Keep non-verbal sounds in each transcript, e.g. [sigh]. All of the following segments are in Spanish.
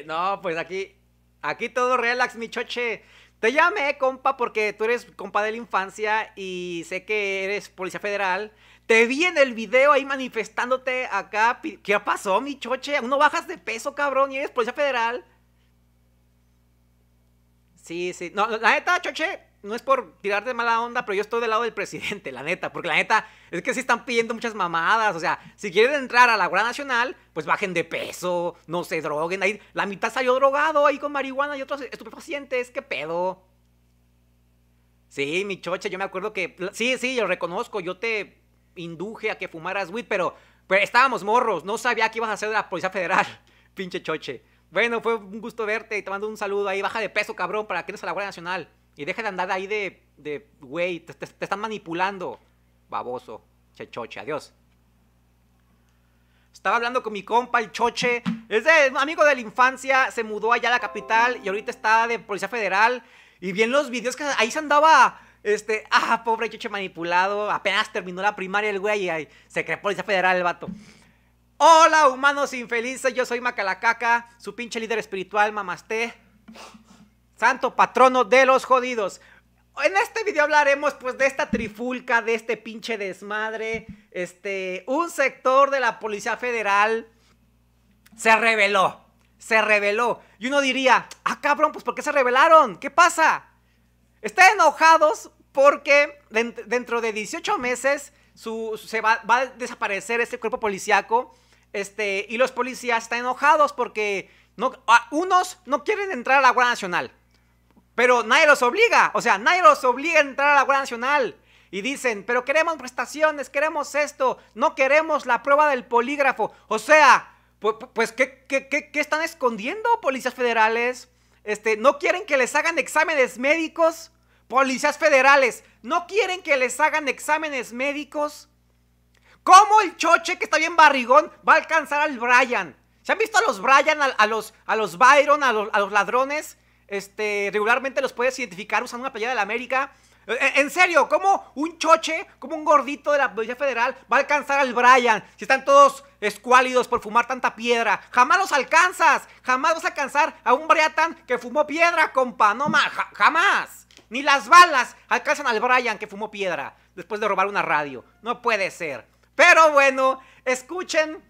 Eh, no, pues aquí, aquí todo relax, mi choche. Te llamé, compa, porque tú eres compa de la infancia y sé que eres policía federal. Te vi en el video ahí manifestándote acá. ¿Qué pasó, mi choche? Aún no bajas de peso, cabrón, y eres policía federal. Sí, sí. No, la neta, choche, no es por tirar de mala onda, pero yo estoy del lado del presidente, la neta, porque la neta es que sí están pidiendo muchas mamadas, o sea, si quieren entrar a la Guardia Nacional, pues bajen de peso, no se droguen, ahí la mitad salió drogado ahí con marihuana y otros estupefacientes, qué pedo. Sí, mi choche, yo me acuerdo que, sí, sí, yo reconozco, yo te induje a que fumaras weed, pero, pero estábamos morros, no sabía qué ibas a hacer de la Policía Federal, [laughs] pinche choche. Bueno, fue un gusto verte y te mando un saludo ahí, baja de peso, cabrón, para que eres a la Guardia Nacional. Y deja de andar ahí de, de güey, te, están manipulando. Baboso, chechoche, adiós. Estaba hablando con mi compa, el Choche. Es de, amigo de la infancia, se mudó allá a la capital y ahorita está de Policía Federal. Y bien los videos que ahí se andaba. Este, ah, pobre Choche manipulado. Apenas terminó la primaria el güey y ahí, se cree Policía Federal el vato. Hola, humanos infelices, yo soy Macalacaca, su pinche líder espiritual, mamaste santo patrono de los jodidos. En este video hablaremos pues de esta trifulca, de este pinche desmadre. Este, un sector de la Policía Federal se reveló, se reveló. Y uno diría, ah cabrón, pues ¿por qué se rebelaron? ¿Qué pasa? Están enojados porque dentro de 18 meses se va, a desaparecer este cuerpo policiaco. Este, y los policías están enojados porque unos no quieren entrar a la Guardia Nacional. Pero nadie los obliga, o sea, nadie los obliga a entrar a la Guardia Nacional. Y dicen, pero queremos prestaciones, queremos esto, no queremos la prueba del polígrafo. O sea, pues, ¿qué, están escondiendo policías federales? Este, ¿No quieren que les hagan exámenes médicos? Policías federales, ¿no quieren que les hagan exámenes médicos? ¿Cómo el choche que está bien barrigón va a alcanzar al Brian? ¿Se han visto a los Brian, a, los, a los Byron, a los ladrones? Este, regularmente los puedes identificar usando una playera de la América. Eh, eh, en serio, ¿cómo un choche, como un gordito de la Policía Federal va a alcanzar al Brian? Si están todos escuálidos por fumar tanta piedra. Jamás los alcanzas. Jamás vas a alcanzar a un Briatan que fumó piedra, compa. No más. jamás. Ni las balas alcanzan al Brian que fumó piedra después de robar una radio. No puede ser. Pero bueno, escuchen.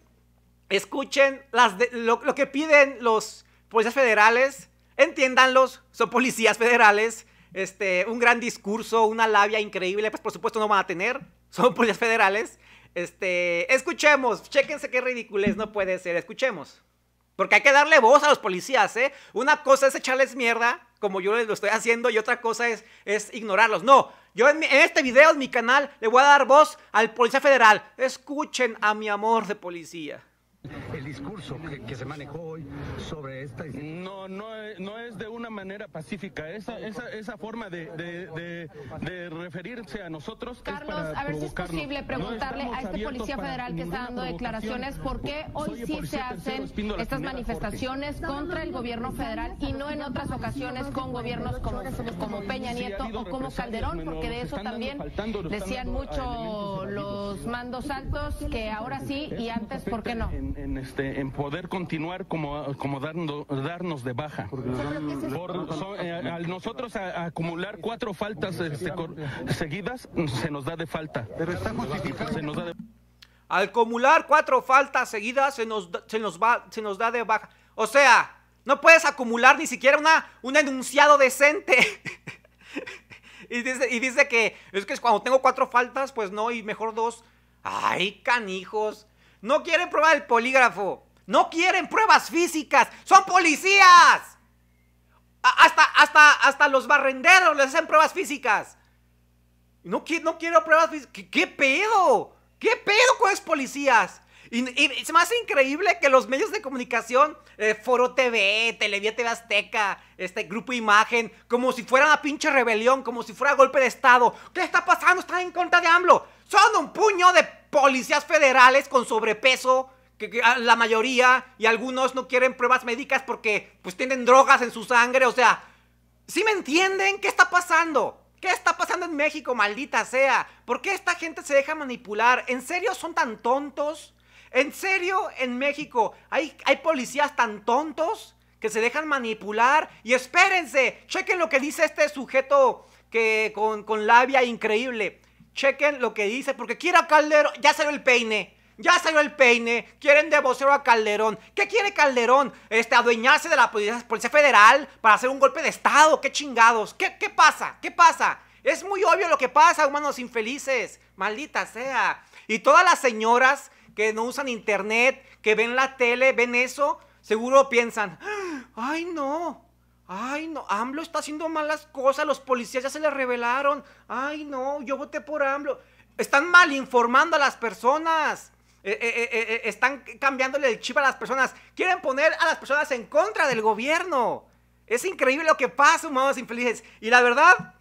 Escuchen las lo que piden los policías federales entiéndanlos, son policías federales, este, un gran discurso, una labia increíble, pues por supuesto no van a tener, son [laughs] policías federales. Este, escuchemos, chéquense qué ridiculez, no puede ser, escuchemos. Porque hay que darle voz a los policías, ¿eh? Una cosa es echarles mierda, como yo les lo estoy haciendo, y otra cosa es, es ignorarlos. No, yo en, este video, en mi canal, le voy a dar voz al policía federal. Escuchen a mi amor de policía el discurso que, se manejó hoy sobre esta no no es de una manera pacífica esa esa, esa forma de, referirse a nosotros Carlos a ver si es posible preguntarle a este policía federal que está dando declaraciones por qué hoy sí se hacen estas manifestaciones contra el gobierno federal y no en otras ocasiones con gobiernos como como Peña Nieto o como Calderón porque de eso también decían mucho los mandos altos que ahora sí y antes por qué no en, este, en poder continuar como, como darnos de baja. Eh, al nosotros acumular cuatro faltas seguidas, se nos da de falta. Se nos da Al acumular cuatro faltas seguidas, se nos, se nos, va, se nos da de baja. O sea, no puedes acumular ni siquiera una, un enunciado decente. [laughs] y, dice, y dice que es que cuando tengo cuatro faltas, pues no, y mejor dos. Ay, canijos. No quieren probar el polígrafo. No quieren pruebas físicas. Son policías. Hasta, hasta, hasta los barrenderos les hacen pruebas físicas. No, no quiero pruebas físicas. ¿Qué, pedo? ¿Qué pedo con los policías? Y, es más increíble que los medios de comunicación, eh, Foro TV, Televía TV Azteca, este Grupo Imagen, como si fuera una pinche rebelión, como si fuera golpe de Estado. ¿Qué está pasando? Están en contra de AMLO. Son un puño de policías federales con sobrepeso, que, ah, la mayoría, y algunos no quieren pruebas médicas porque pues tienen drogas en su sangre, o sea, ¿sí me entienden? ¿Qué está pasando? ¿Qué está pasando en México, maldita sea? ¿Por qué esta gente se deja manipular? ¿En serio son tan tontos? ¿En serio en México hay, hay policías tan tontos que se dejan manipular? Y espérense, chequen lo que dice este sujeto que con, con labia increíble. Chequen lo que dice, porque quiere a Calderón. Ya salió el peine. Ya salió el peine, quieren de a Calderón. ¿Qué quiere Calderón? Este, adueñarse de la Policía Federal para hacer un golpe de Estado. ¿Qué chingados? ¿Qué, qué pasa? ¿Qué pasa? Es muy obvio lo que pasa, humanos infelices. Maldita sea. Y todas las señoras que no usan internet, que ven la tele, ven eso, seguro piensan, ah, ay no, Ay, no, AMLO está haciendo malas cosas, los policías ya se le revelaron. Ay, no, yo voté por AMLO. Están mal informando a las personas. Eh, eh, eh, están cambiándole el chip a las personas. Quieren poner a las personas en contra del gobierno. Es increíble lo que pasa, humanos infelices. Y la verdad,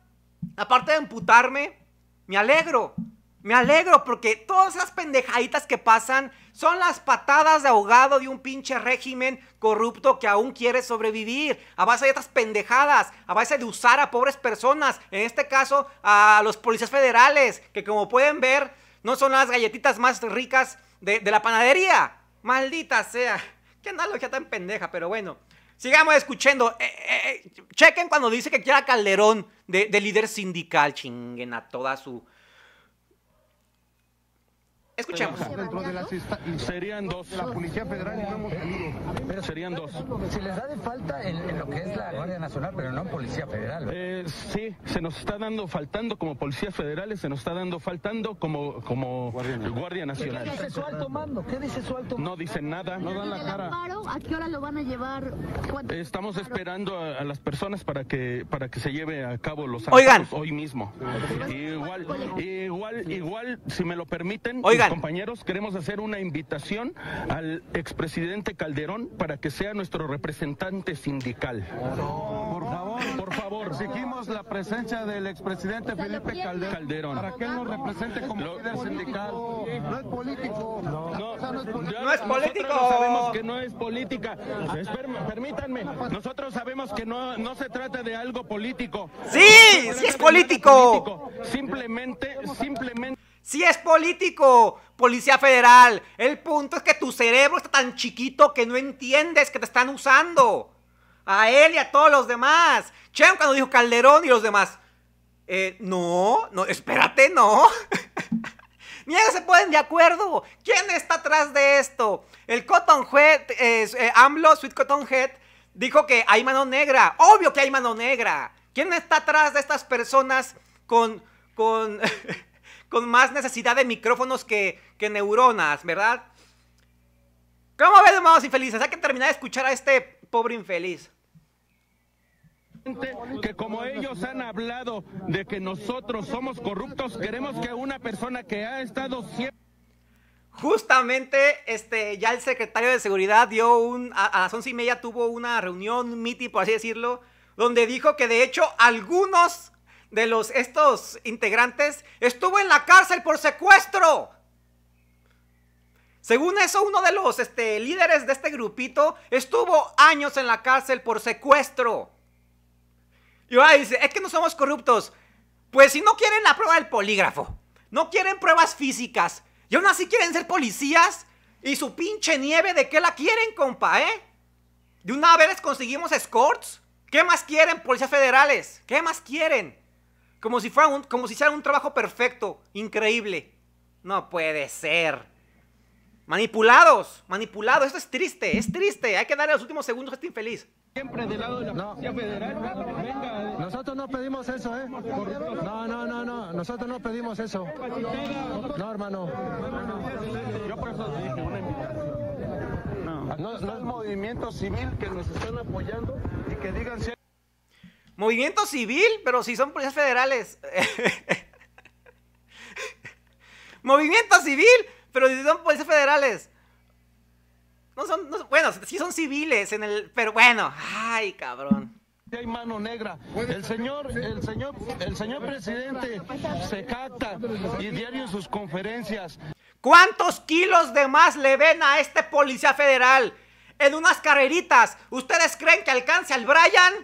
aparte de amputarme, me alegro. Me alegro porque todas esas pendejaditas que pasan son las patadas de ahogado de un pinche régimen corrupto que aún quiere sobrevivir. A base de estas pendejadas, a base de usar a pobres personas, en este caso a los policías federales, que como pueden ver, no son las galletitas más ricas de, la panadería. Maldita sea. Qué analogía tan pendeja, pero bueno. Sigamos escuchando. Eh, eh, eh, chequen cuando dice que quiera Calderón de líder sindical. Chinguen a toda su Escuchemos. serían dos. La Policía Federal serían dos. Se les da de falta en, lo que es la Guardia Nacional, pero no en Policía Federal. Eh, sí, se nos está dando faltando como policías federales, se nos está dando faltando como, como Guardia, Nacional. ¿Qué dice su alto mando? ¿Qué dice su alto mando? No dicen nada. No dan la cara. ¿A qué hora lo van a llevar? Estamos esperando a, las personas para que para que se lleve a cabo los actos hoy mismo. Igual, igual, igual, si me lo permiten. Oigan. Compañeros, queremos hacer una invitación al expresidente Calderón para que sea nuestro representante sindical. por favor, por favor. la presencia del expresidente Felipe Calderón, Para que él nos represente como líder sindical. No es político. No, es político. No es político. sabemos que no es política. permítanme, nosotros sabemos que no, no se trata de algo político. Sí, sí es político. Simplemente, simplemente si es político, Policía Federal. El punto es que tu cerebro está tan chiquito que no entiendes que te están usando. A él y a todos los demás. Chen cuando dijo Calderón y los demás. Eh, no, no, espérate, no. [laughs] Ni se pueden de acuerdo. ¿Quién está atrás de esto? El Cottonhead, Head, eh, AMLO, Sweet Cottonhead, dijo que hay mano negra. Obvio que hay mano negra. ¿Quién está atrás de estas personas con... con [laughs] con más necesidad de micrófonos que, neuronas, ¿verdad? ¿Cómo ves, hermanos infelices? Hay que terminar de escuchar a este pobre infeliz que como ellos han hablado de que nosotros somos corruptos, queremos que una persona que ha estado Justamente, este, ya el secretario de seguridad dio un, a, las once y media tuvo una reunión, un meeting, por así decirlo, donde dijo que de hecho algunos de los estos integrantes estuvo en la cárcel por secuestro. Según eso, uno de los este, líderes de este grupito estuvo años en la cárcel por secuestro. Y ahora dice, es que no somos corruptos. Pues si no quieren la prueba del polígrafo, no quieren pruebas físicas, y aún así quieren ser policías, y su pinche nieve, ¿de qué la quieren, compa, eh? De una vez les conseguimos escorts. ¿Qué más quieren, policías federales? ¿Qué más quieren? Como si fuera un, como si hiciera un trabajo perfecto, increíble. No puede ser. Manipulados, manipulados. Esto es triste, es triste. Hay que darle los últimos segundos a este infeliz. Siempre del lado de la no. federal. Nosotros no pedimos eso, ¿eh? No, no, no, no. Nosotros no pedimos eso. No, hermano. Yo por eso dije una invitación. No, no es movimiento civil que nos están apoyando y que digan Movimiento civil, pero si son policías federales. [laughs] Movimiento civil, pero si son policías federales. No son, bueno, si son civiles en el, pero bueno, ay, cabrón hay mano negra. El señor, el señor, el señor presidente se cata y diario en sus conferencias. ¿Cuántos kilos de más le ven a este policía federal? En unas carreritas, ¿ustedes creen que alcance al Brian?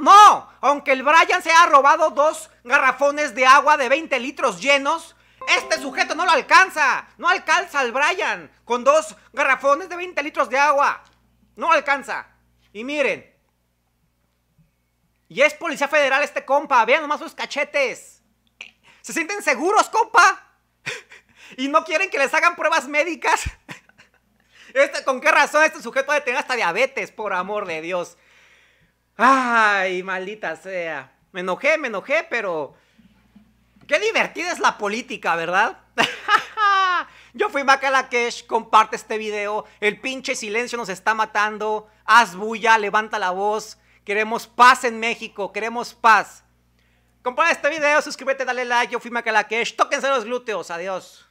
no, aunque el Brian se ha robado dos garrafones de agua de 20 litros llenos, este sujeto no lo alcanza. No alcanza al Brian con dos garrafones de 20 litros de agua. No alcanza. Y miren. Y es policía federal este compa. Vean nomás sus cachetes. ¿Se sienten seguros, compa? [laughs] ¿Y no quieren que les hagan pruebas médicas? [laughs] Este, ¿Con qué razón este sujeto de tener hasta diabetes, por amor de Dios? Ay, maldita sea. Me enojé, me enojé, pero... Qué divertida es la política, ¿verdad? [laughs] Yo fui Macalakesh, comparte este video. El pinche silencio nos está matando. Haz bulla, levanta la voz. Queremos paz en México, queremos paz. Comparte este video, suscríbete, dale like. Yo fui Macalakesh. Tóquense los glúteos, adiós.